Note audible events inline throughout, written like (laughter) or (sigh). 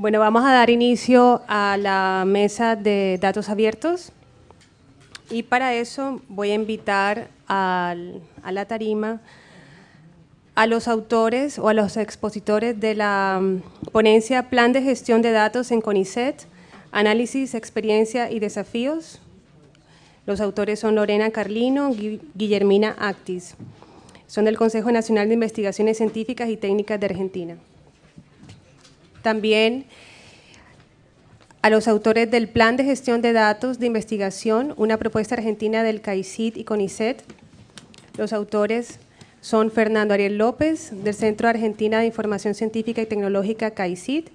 Bueno, vamos a dar inicio a la mesa de datos abiertos y para eso voy a invitar a la tarima a los autores o a los expositores de la mm, ponencia Plan de Gestión de Datos en CONICET, Análisis, Experiencia y Desafíos. Los autores son Lorena Carlino, y Guillermina Actis. Son del Consejo Nacional de Investigaciones Científicas y Técnicas de Argentina. También a los autores del Plan de Gestión de Datos de Investigación, una propuesta argentina del CAICIT y CONICET. Los autores son Fernando Ariel López, del Centro Argentina de Información Científica y Tecnológica CAICIT,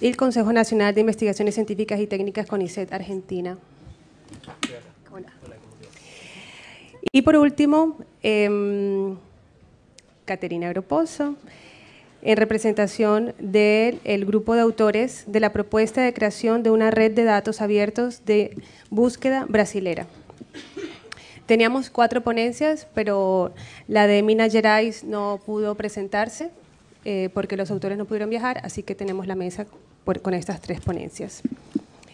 y el Consejo Nacional de Investigaciones Científicas y Técnicas CONICET Argentina. Y por último, em, Caterina Groposo en representación del grupo de autores de la propuesta de creación de una red de datos abiertos de búsqueda brasilera. Teníamos cuatro ponencias, pero la de Mina Gerais no pudo presentarse eh, porque los autores no pudieron viajar, así que tenemos la mesa con estas tres ponencias.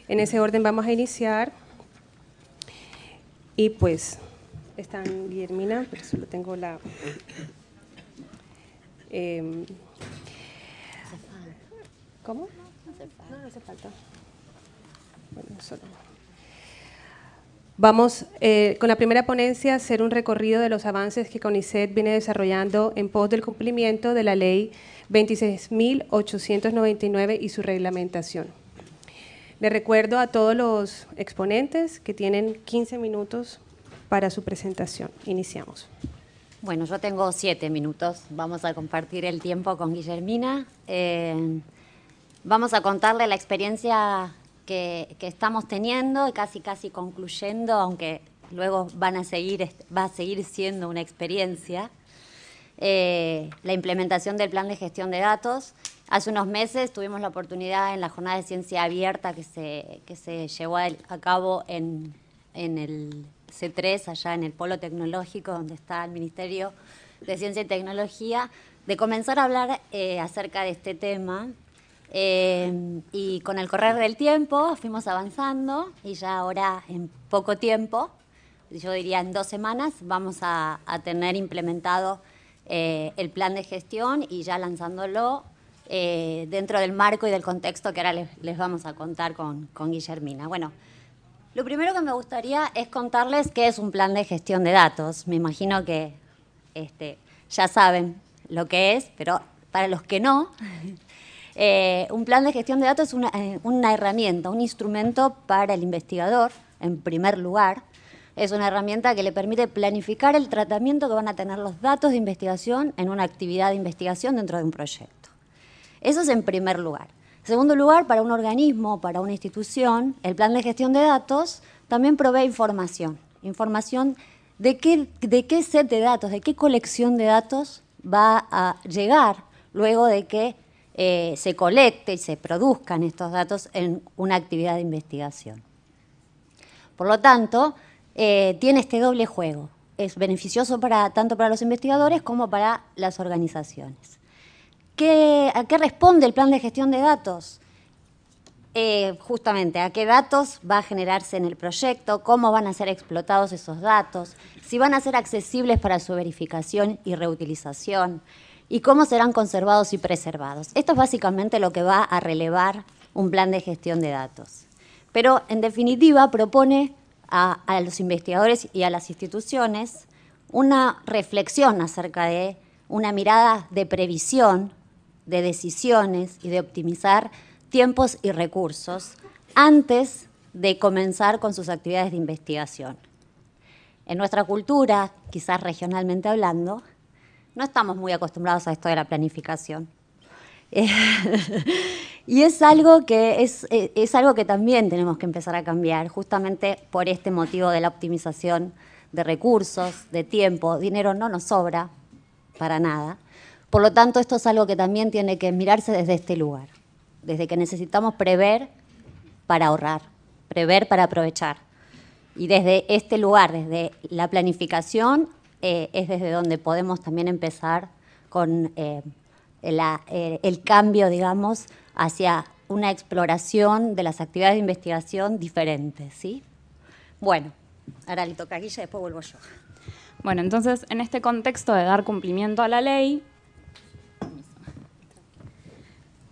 En ese orden vamos a iniciar. Y pues, están Guillermina, pero solo tengo la... Eh, ¿Cómo? No, Bueno, solo. Vamos eh, con la primera ponencia a hacer un recorrido de los avances que CONICET viene desarrollando en pos del cumplimiento de la Ley 26.899 y su reglamentación. Le recuerdo a todos los exponentes que tienen 15 minutos para su presentación. Iniciamos. Bueno, yo tengo siete minutos. Vamos a compartir el tiempo con Guillermina. Eh, Vamos a contarle la experiencia que, estamos teniendo, y casi casi concluyendo, aunque luego van a seguir, va a seguir siendo una experiencia, eh, la implementación del plan de gestión de datos. Hace unos meses tuvimos la oportunidad en la jornada de ciencia abierta que se, llevó a cabo en, el C3, allá en el Polo Tecnológico, donde está el Ministerio de Ciencia y Tecnología, de comenzar a hablar eh, acerca de este tema eh, y con el correr del tiempo fuimos avanzando y ya ahora en poco tiempo, yo diría en dos semanas, vamos a, tener implementado eh, el plan de gestión y ya lanzándolo eh, dentro del marco y del contexto que ahora les, vamos a contar con, con, Guillermina. Bueno, lo primero que me gustaría es contarles qué es un plan de gestión de datos. Me imagino que este, ya saben lo que es, pero para los que no, eh, un plan de gestión de datos es eh, una, herramienta, un instrumento para el investigador, en primer lugar. Es una herramienta que le permite planificar el tratamiento que van a tener los datos de investigación en una actividad de investigación dentro de un proyecto. Eso es en primer lugar. En segundo lugar, para un organismo, para una institución, el plan de gestión de datos también provee información. Información de qué set de datos, de qué colección de datos va a llegar luego de que eh, se colecte y se produzcan estos datos en una actividad de investigación. Por lo tanto, eh, tiene este doble juego. Es beneficioso tanto para los investigadores como para las organizaciones. ¿Qué, ¿A qué responde el plan de gestión de datos? Eh, justamente a qué datos va a generarse en el proyecto, cómo van a ser explotados esos datos, si van a ser accesibles para su verificación y reutilización, y cómo serán conservados y preservados. Esto es básicamente lo que va a relevar un plan de gestión de datos. Pero, en definitiva, propone a, los investigadores y a las instituciones una reflexión acerca de una mirada de previsión, de decisiones y de optimizar tiempos y recursos antes de comenzar con sus actividades de investigación. En nuestra cultura, quizás regionalmente hablando, no estamos muy acostumbrados a esto de la planificación. (laughs) y es algo, que es, eh, es algo que también tenemos que empezar a cambiar, justamente por este motivo de la optimización de recursos, de tiempo, dinero no nos sobra para nada. Por lo tanto, esto es algo que también tiene que mirarse desde este lugar, desde que necesitamos prever para ahorrar, prever para aprovechar. Y desde este lugar, desde la planificación eh, es desde donde podemos también empezar con eh, eh, el cambio, digamos, hacia una exploración de las actividades de investigación diferentes, ¿sí? Bueno, ahora le toca a Guilla y después vuelvo yo. Bueno, entonces, en este contexto de dar cumplimiento a la ley,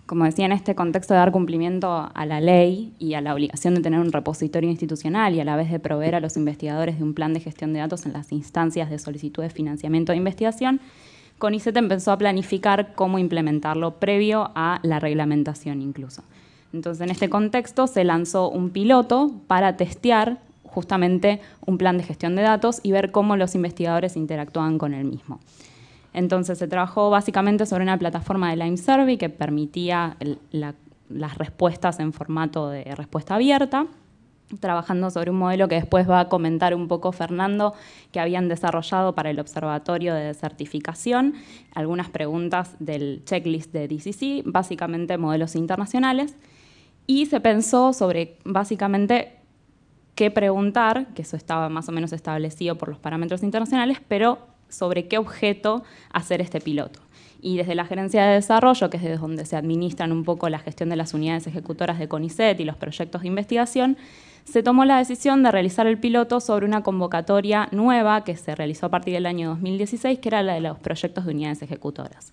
como decía, en este contexto de dar cumplimiento a la ley y a la obligación de tener un repositorio institucional y a la vez de proveer a los investigadores de un plan de gestión de datos en las instancias de solicitud de financiamiento de investigación, CONICET empezó a planificar cómo implementarlo previo a la reglamentación incluso. Entonces, en este contexto se lanzó un piloto para testear justamente un plan de gestión de datos y ver cómo los investigadores interactúan con el mismo. Entonces se trabajó básicamente sobre una plataforma de Lime Survey que permitía las respuestas en formato de respuesta abierta trabajando sobre un modelo que después va a comentar un poco Fernando, que habían desarrollado para el Observatorio de Certificación, algunas preguntas del checklist de DCC, básicamente modelos internacionales, y se pensó sobre básicamente qué preguntar, que eso estaba más o menos establecido por los parámetros internacionales, pero sobre qué objeto hacer este piloto. Y desde la Gerencia de Desarrollo, que es desde donde se administran un poco la gestión de las unidades ejecutoras de CONICET y los proyectos de investigación, se tomó la decisión de realizar el piloto sobre una convocatoria nueva que se realizó a partir del año 2016, que era la de los proyectos de unidades ejecutoras.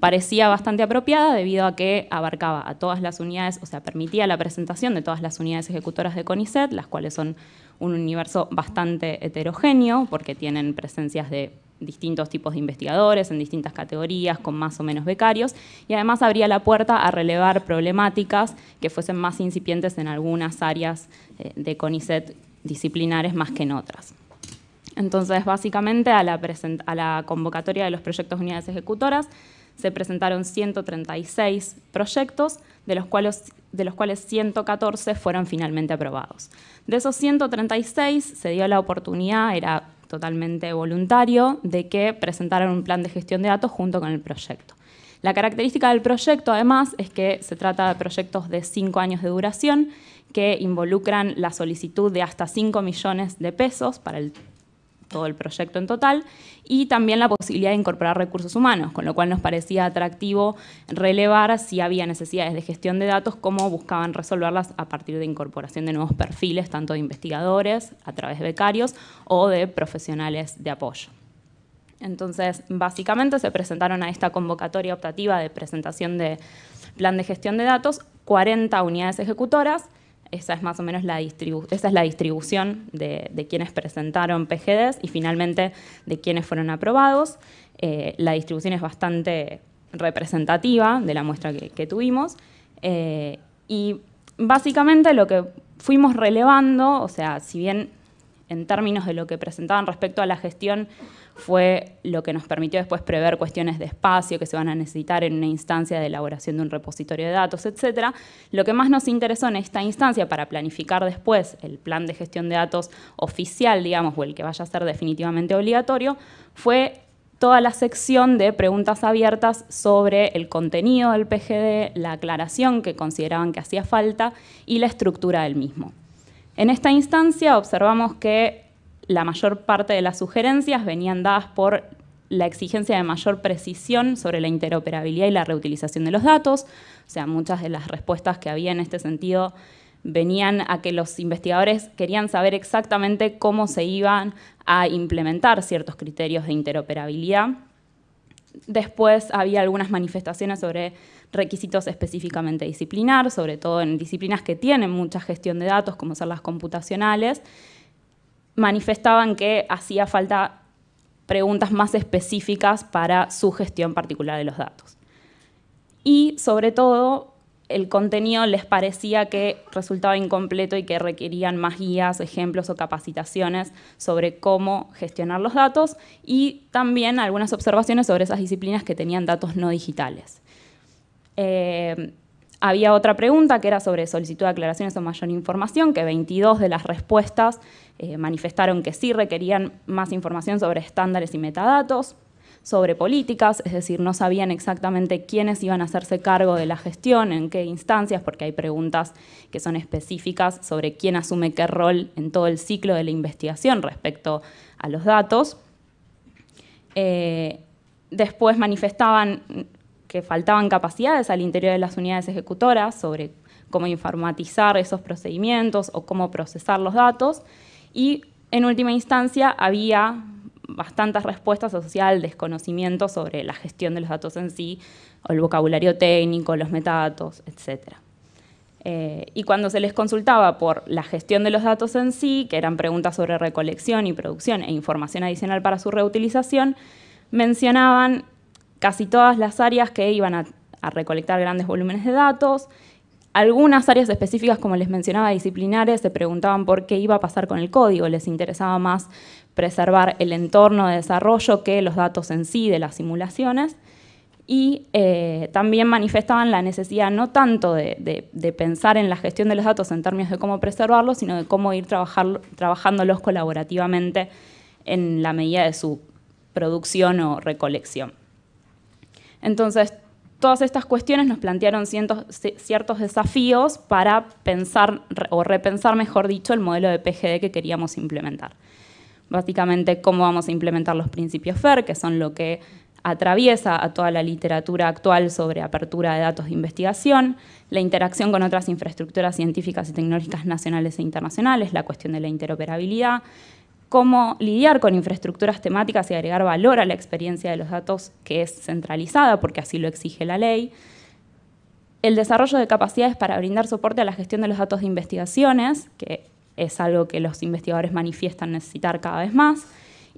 Parecía bastante apropiada debido a que abarcaba a todas las unidades, o sea, permitía la presentación de todas las unidades ejecutoras de CONICET, las cuales son un universo bastante heterogéneo porque tienen presencias de distintos tipos de investigadores en distintas categorías, con más o menos becarios, y además abría la puerta a relevar problemáticas que fuesen más incipientes en algunas áreas eh, de CONICET disciplinares más que en otras. Entonces, básicamente, a la, convocatoria de los proyectos unidades ejecutoras se presentaron 136 proyectos, de los cuales de los cuales 114 fueron finalmente aprobados. De esos 136 se dio la oportunidad, era totalmente voluntario, de que presentaran un plan de gestión de datos junto con el proyecto. La característica del proyecto, además, es que se trata de proyectos de 5 años de duración que involucran la solicitud de hasta 5 millones de pesos para el todo el proyecto en total, y también la posibilidad de incorporar recursos humanos, con lo cual nos parecía atractivo relevar si había necesidades de gestión de datos, cómo buscaban resolverlas a partir de incorporación de nuevos perfiles, tanto de investigadores, a través de becarios o de profesionales de apoyo. Entonces, básicamente se presentaron a esta convocatoria optativa de presentación de plan de gestión de datos 40 unidades ejecutoras, esa es más o menos la, esa es la distribución de, quienes presentaron PGDs y finalmente de quienes fueron aprobados. Eh, la distribución es bastante representativa de la muestra que, tuvimos. Eh, y básicamente lo que fuimos relevando, o sea, si bien en términos de lo que presentaban respecto a la gestión fue lo que nos permitió después prever cuestiones de espacio que se van a necesitar en una instancia de elaboración de un repositorio de datos, etc. Lo que más nos interesó en esta instancia para planificar después el plan de gestión de datos oficial, digamos, o el que vaya a ser definitivamente obligatorio, fue toda la sección de preguntas abiertas sobre el contenido del PGD, la aclaración que consideraban que hacía falta y la estructura del mismo. En esta instancia observamos que la mayor parte de las sugerencias venían dadas por la exigencia de mayor precisión sobre la interoperabilidad y la reutilización de los datos. O sea, muchas de las respuestas que había en este sentido venían a que los investigadores querían saber exactamente cómo se iban a implementar ciertos criterios de interoperabilidad. Después había algunas manifestaciones sobre requisitos específicamente disciplinar, sobre todo en disciplinas que tienen mucha gestión de datos, como son las computacionales, manifestaban que hacía falta preguntas más específicas para su gestión particular de los datos. Y sobre todo, el contenido les parecía que resultaba incompleto y que requerían más guías, ejemplos o capacitaciones sobre cómo gestionar los datos y también algunas observaciones sobre esas disciplinas que tenían datos no digitales. Eh, había otra pregunta que era sobre solicitud de aclaraciones o mayor información, que 22 de las respuestas eh, manifestaron que sí requerían más información sobre estándares y metadatos, sobre políticas, es decir, no sabían exactamente quiénes iban a hacerse cargo de la gestión, en qué instancias, porque hay preguntas que son específicas sobre quién asume qué rol en todo el ciclo de la investigación respecto a los datos. Eh, después manifestaban que faltaban capacidades al interior de las unidades ejecutoras sobre cómo informatizar esos procedimientos o cómo procesar los datos. Y en última instancia había bastantes respuestas asociadas al desconocimiento sobre la gestión de los datos en sí, o el vocabulario técnico, los metadatos, etc. Eh, y cuando se les consultaba por la gestión de los datos en sí, que eran preguntas sobre recolección y producción e información adicional para su reutilización, mencionaban casi todas las áreas que iban a, recolectar grandes volúmenes de datos, algunas áreas específicas, como les mencionaba, disciplinares, se preguntaban por qué iba a pasar con el código. Les interesaba más preservar el entorno de desarrollo que los datos en sí de las simulaciones. Y eh, también manifestaban la necesidad no tanto de, pensar en la gestión de los datos en términos de cómo preservarlos, sino de cómo ir trabajándolos colaborativamente en la medida de su producción o recolección. Entonces, todas estas cuestiones nos plantearon ciertos desafíos para pensar o repensar, mejor dicho, el modelo de PGD que queríamos implementar. Básicamente, cómo vamos a implementar los principios FER, que son lo que atraviesa a toda la literatura actual sobre apertura de datos de investigación, la interacción con otras infraestructuras científicas y tecnológicas nacionales e internacionales, la cuestión de la interoperabilidad, cómo lidiar con infraestructuras temáticas y agregar valor a la experiencia de los datos que es centralizada, porque así lo exige la ley. El desarrollo de capacidades para brindar soporte a la gestión de los datos de investigaciones, que es algo que los investigadores manifiestan necesitar cada vez más.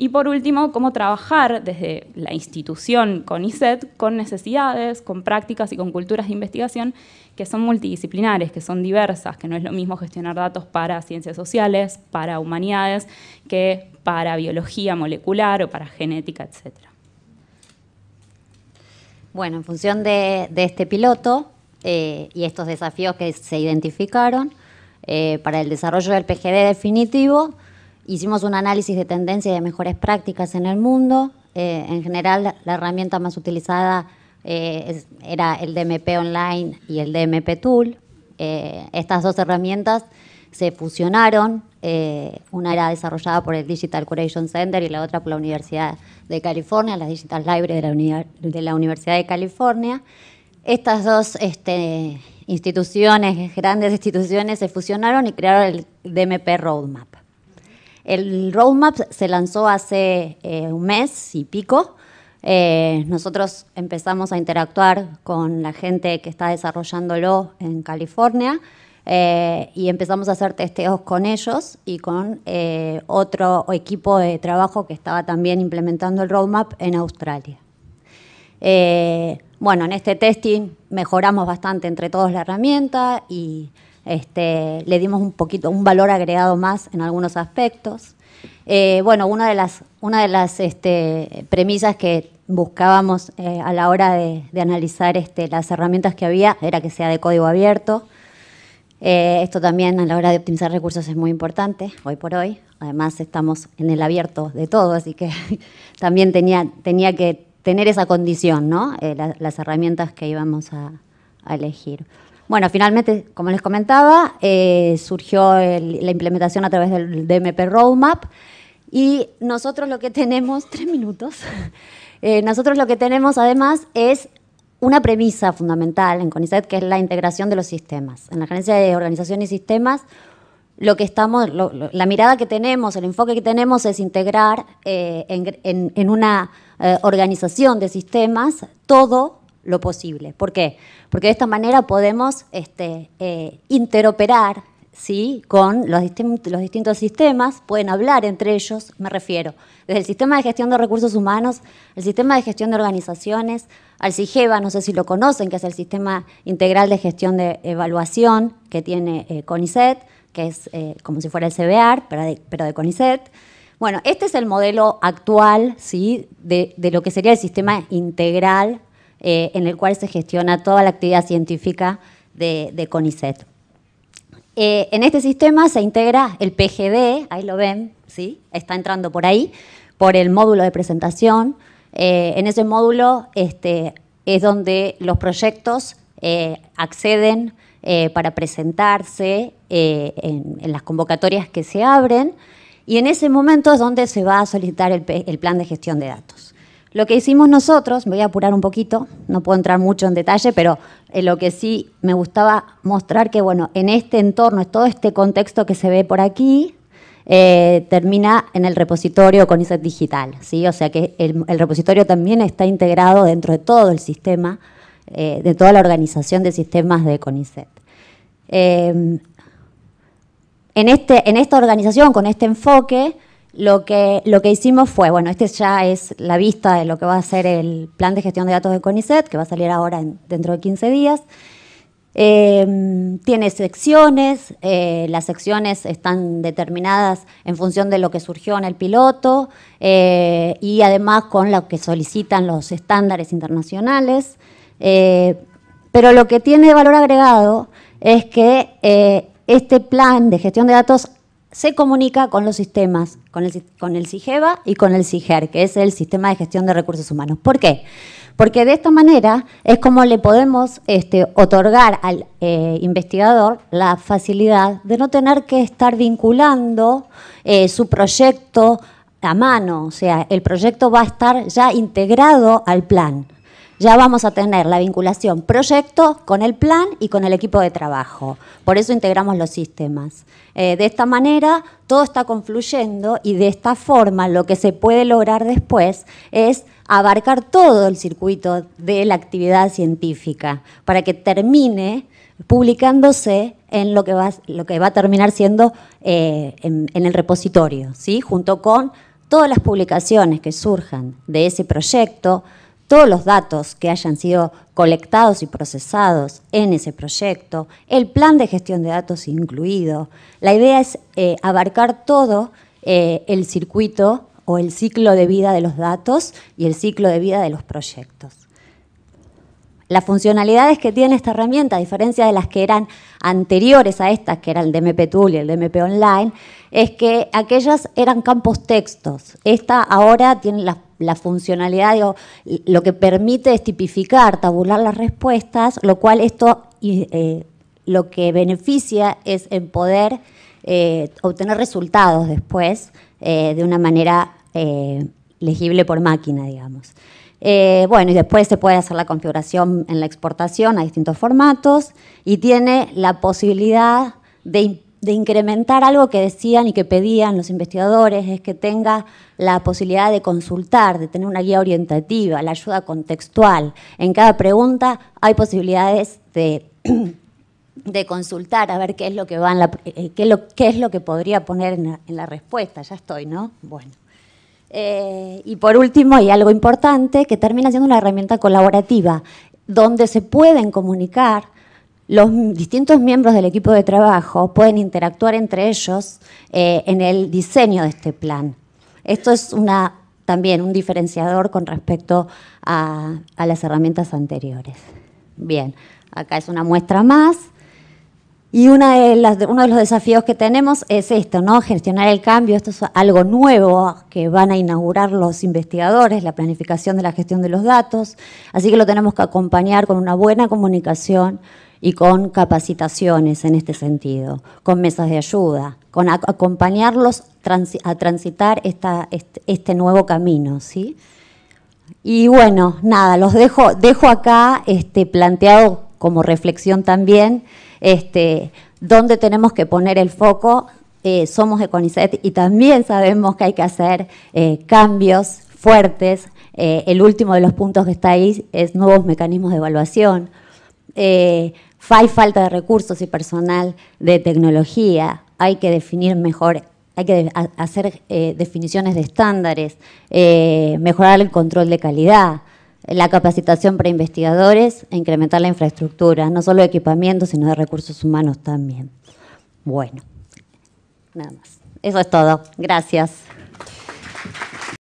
Y por último, cómo trabajar desde la institución con ISET, con necesidades, con prácticas y con culturas de investigación que son multidisciplinares, que son diversas, que no es lo mismo gestionar datos para ciencias sociales, para humanidades, que para biología molecular o para genética, etc. Bueno, en función de, este piloto eh, y estos desafíos que se identificaron, eh, para el desarrollo del PGD definitivo, Hicimos un análisis de tendencia y de mejores prácticas en el mundo. Eh, en general, la herramienta más utilizada eh, era el DMP Online y el DMP Tool. Eh, estas dos herramientas se fusionaron. una era desarrollada por el Digital Curation Center y la otra por la Universidad de California, la Digital Library de la, Universidad de California. Estas dos este, instituciones, grandes instituciones, se fusionaron y crearon el DMP Roadmap. El roadmap se lanzó hace eh, un mes y pico. Eh, nosotros empezamos a interactuar con la gente que está desarrollándolo en California eh, y empezamos a hacer testeos con ellos y con otro equipo de trabajo que estaba también implementando el roadmap en Australia. bueno, en este testing mejoramos bastante entre todos la herramienta y este, le dimos un poquito, un valor agregado más en algunos aspectos. Eh, bueno, una de las, este, premisas que buscábamos eh, a la hora de, analizar este, las herramientas que había era que sea de código abierto. Eh, esto también a la hora de optimizar recursos es muy importante, hoy por hoy. Además estamos en el abierto de todo, así que (laughs) también tenía, tenía que tener esa condición, ¿no? las herramientas que íbamos a elegir. Bueno, finalmente, como les comentaba, eh, surgió la implementación a través del DMP Roadmap y nosotros lo que tenemos, (laughs) tres minutos, (laughs) eh, nosotros lo que tenemos además es una premisa fundamental en CONICET que es la integración de los sistemas. En la Agencia de Organización y Sistemas lo que estamos, la mirada que tenemos, el enfoque que tenemos es integrar eh, en, una organización de sistemas todo lo posible. ¿Por qué? Porque de esta manera podemos este, eh, interoperar ¿sí? con los, distintos sistemas, pueden hablar entre ellos, me refiero, desde el sistema de gestión de recursos humanos, el sistema de gestión de organizaciones, al CIGEVA, no sé si lo conocen, que es el Sistema Integral de Gestión de Evaluación que tiene eh, CONICET, que es eh, como si fuera el CBR, pero de, CONICET. Bueno, este es el modelo actual ¿sí? de lo que sería el sistema integral eh, en el cual se gestiona toda la actividad científica de, CONICET. Eh, en este sistema se integra el PGD, ahí lo ven, está entrando por ahí, por el módulo de presentación. Eh, en ese módulo este, es donde los proyectos acceden para presentarse en, las convocatorias que se abren y en ese momento es donde se va a solicitar el plan de gestión de datos. Lo que hicimos nosotros, me voy a apurar un poquito, no puedo entrar mucho en detalle, pero eh, lo que sí me gustaba mostrar que, bueno, en este entorno, todo este contexto que se ve por aquí, eh, termina en el repositorio con Digital, ¿sí? O sea que el, repositorio también está integrado dentro de todo el sistema, eh, de toda la organización de sistemas de CONICET. Este, en esta organización, con este enfoque, lo que, lo que hicimos fue, bueno, este ya es la vista de lo que va a ser el plan de gestión de datos de CONICET, que va a salir ahora dentro de 15 días. Em, tiene secciones, eh, las secciones están determinadas en función de lo que surgió en el piloto eh, y además con lo que solicitan los estándares internacionales. Eh, pero lo que tiene de valor agregado es que este plan de gestión de datos se comunica con los sistemas, con el, con CIGEVA y con el CIGER, que es el Sistema de Gestión de Recursos Humanos. ¿Por qué? Porque de esta manera es como le podemos este, otorgar al eh, investigador la facilidad de no tener que estar vinculando eh, su proyecto a mano, o sea, el proyecto va a estar ya integrado al plan ya vamos a tener la vinculación proyecto con el plan y con el equipo de trabajo. Por eso integramos los sistemas. Eh, de esta manera todo está confluyendo y de esta forma lo que se puede lograr después es abarcar todo el circuito de la actividad científica para que termine publicándose en lo que va, a terminar siendo eh, en, el repositorio, ¿sí? junto con todas las publicaciones que surjan de ese proyecto, todos los datos que hayan sido colectados y procesados en ese proyecto, el plan de gestión de datos incluido. La idea es eh, abarcar todo eh, el circuito o el ciclo de vida de los datos y el ciclo de vida de los proyectos. Las funcionalidades que tiene esta herramienta, a diferencia de las que eran anteriores a estas, que era el DMP Tool y el DMP Online, es que aquellas eran campos textos. Esta ahora tiene las la funcionalidad, lo que permite es tipificar, tabular las respuestas, lo cual esto eh, lo que beneficia es en poder eh, obtener resultados después eh, de una manera legible por máquina, digamos. bueno, y después se puede hacer la configuración en la exportación a distintos formatos y tiene la posibilidad de de incrementar algo que decían y que pedían los investigadores, es que tenga la posibilidad de consultar, de tener una guía orientativa, la ayuda contextual. En cada pregunta hay posibilidades de, (clears throat) consultar a ver qué es lo que eh, lo, qué es lo que podría poner en la, respuesta. Ya estoy, ¿no? Bueno. Eh, y por último, y algo importante, que termina siendo una herramienta colaborativa, donde se pueden comunicar los distintos miembros del equipo de trabajo pueden interactuar entre ellos eh, en el diseño de este plan. Esto es también un diferenciador con respecto a, las herramientas anteriores. Bien, acá es una muestra más. Y uno de los desafíos que tenemos es esto, ¿no? Gestionar el cambio. Esto es algo nuevo que van a inaugurar los investigadores, la planificación de la gestión de los datos. Así que lo tenemos que acompañar con una buena comunicación, y con capacitaciones en este sentido, con mesas de ayuda, con acompañarlos a transitar este, este, nuevo camino, ¿sí? Y bueno, nada, los dejo, dejo acá este, planteado como reflexión también, este, dónde tenemos que poner el foco. Eh, somos de CONICET y también sabemos que hay que hacer eh, cambios fuertes. Eh, el último de los puntos que está ahí es nuevos mecanismos de evaluación. Hay falta de recursos y personal de tecnología, hay que definir mejor, hay que hacer eh, definiciones de estándares, eh, mejorar el control de calidad, la capacitación para investigadores e incrementar la infraestructura, no solo de equipamiento, sino de recursos humanos también. Bueno, nada más. Eso es todo. Gracias.